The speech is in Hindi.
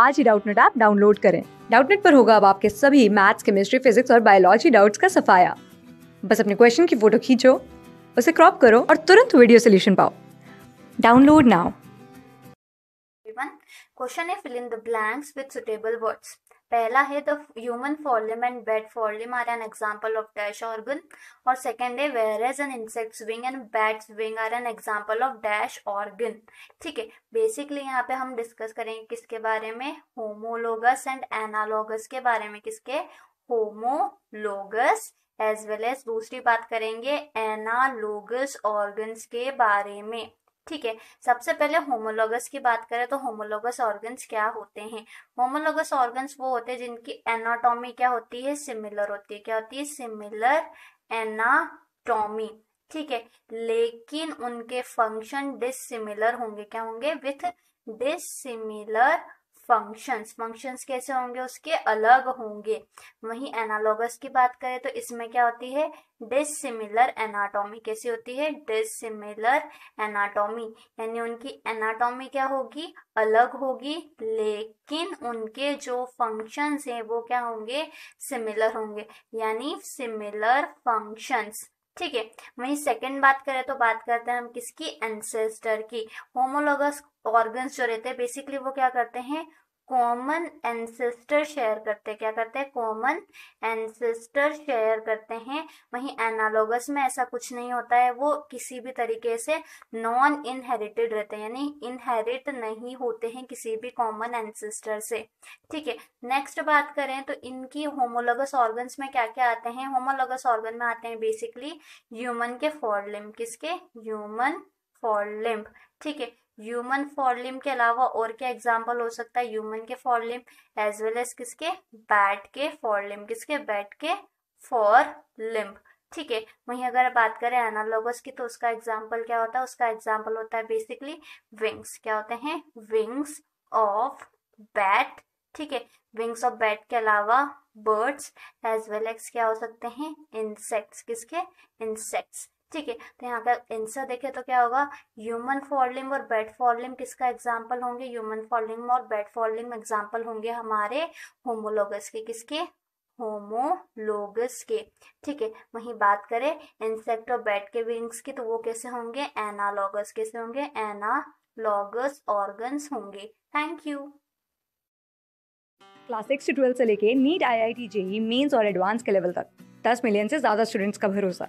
आज ही डाउटनेट ऐप डाउनलोड करें डाउटनेट पर होगा अब आपके सभी मैथ्स केमिस्ट्री फिजिक्स और बायोलॉजी डाउट्स का सफाया बस अपने क्वेश्चन की फोटो खींचो उसे क्रॉप करो और तुरंत वीडियो सोल्यूशन पाओ डाउनलोड नाउ क्वेश्चन है fill in the blanks with suitable words पहला है the human forelimb and bat forelimb are an example of dash organ और सेकेंड है whereas an insect wing and bat wing are an example of dash organ ठीक है बेसिकली यहाँ पे हम डिस्कस करेंगे किसके बारे में होमोलोगस एंड एनालोगस के बारे में किसके होमोलोगस एज वेल एज दूसरी बात करेंगे एनालोगस ऑर्गन्स के बारे में ठीक है सबसे पहले होमोलोगस की बात करें तो होमोलोगस ऑर्गन्स क्या होते हैं होमोलोगस ऑर्गन्स वो होते हैं जिनकी एनाटॉमी क्या होती है सिमिलर होती है क्या होती है सिमिलर एनाटॉमी ठीक है लेकिन उनके फंक्शन डिसिमिलर होंगे क्या होंगे विथ डिसिमिलर फंक्शंस फंक्शंस कैसे होंगे उसके अलग होंगे वहीं एनालॉगस की बात करें तो इसमें क्या होती है डिसिमिलर एनाटॉमी कैसी होती है डिसिमिलर एनाटॉमी यानी उनकी एनाटॉमी क्या होगी अलग होगी लेकिन उनके जो फंक्शंस हैं वो क्या होंगे सिमिलर होंगे यानी सिमिलर फंक्शंस ठीक है वहीं सेकंड बात करें तो बात करते हैं हम किसकी एंसेस्टर की होमोलोगस ऑर्गन्स जो रहते हैं बेसिकली वो क्या करते हैं कॉमन एनसेस्टर शेयर करते क्या करते हैं कॉमन एनसेस्टर शेयर करते हैं वहीं एनालॉगस में ऐसा कुछ नहीं होता है वो किसी भी तरीके से नॉन इनहेरिटेड रहते हैं यानी इनहेरिट नहीं होते हैं किसी भी कॉमन एनसेस्टर से ठीक है नेक्स्ट बात करें तो इनकी होमोलोगस ऑर्गन्स में क्या क्या आते हैं होमोलोगस ऑर्गन में आते हैं बेसिकली ह्यूमन के फॉर किसके ह्यूमन फॉर ठीक है ह्यूमन फॉरलिम के अलावा और क्या एग्जाम्पल हो सकता है ह्यूमन के फॉरलिम एज वेल एज किसके बैट के फॉरलिम किसके बैट के फॉर लिम्ब ठीक है वहीं अगर बात करें एनालॉगस की तो उसका एग्जाम्पल क्या होता है उसका एग्जाम्पल होता है बेसिकली विंग्स क्या होते हैं विंग्स ऑफ बैट ठीक है विंग्स ऑफ बैट के अलावा बर्ड्स एज वेल एज क्या हो सकते हैं इंसेक्ट्स किसके इंसेक्ट्स ठीक है तो यहाँ का आंसर देखे तो क्या होगा ह्यूमन फॉलिंग और बेड फॉरलिम किसका एग्जाम्पल होंगे ह्यूमन फॉरलिम और बेड फॉरलिम एग्जाम्पल होंगे हमारे होमोलोगस के किसके होमोलोगस के ठीक है वहीं बात करें इंसेक्ट और बैट के विंग्स की तो वो कैसे होंगे एनालॉगस कैसे होंगे एनालॉगस ऑर्गन्स होंगे thank you class six twelfth से लेके NEET I I T JEE mains और एडवांस के लेवल तक दस मिलियन से ज़्यादा स्टूडेंट्स का भरोसा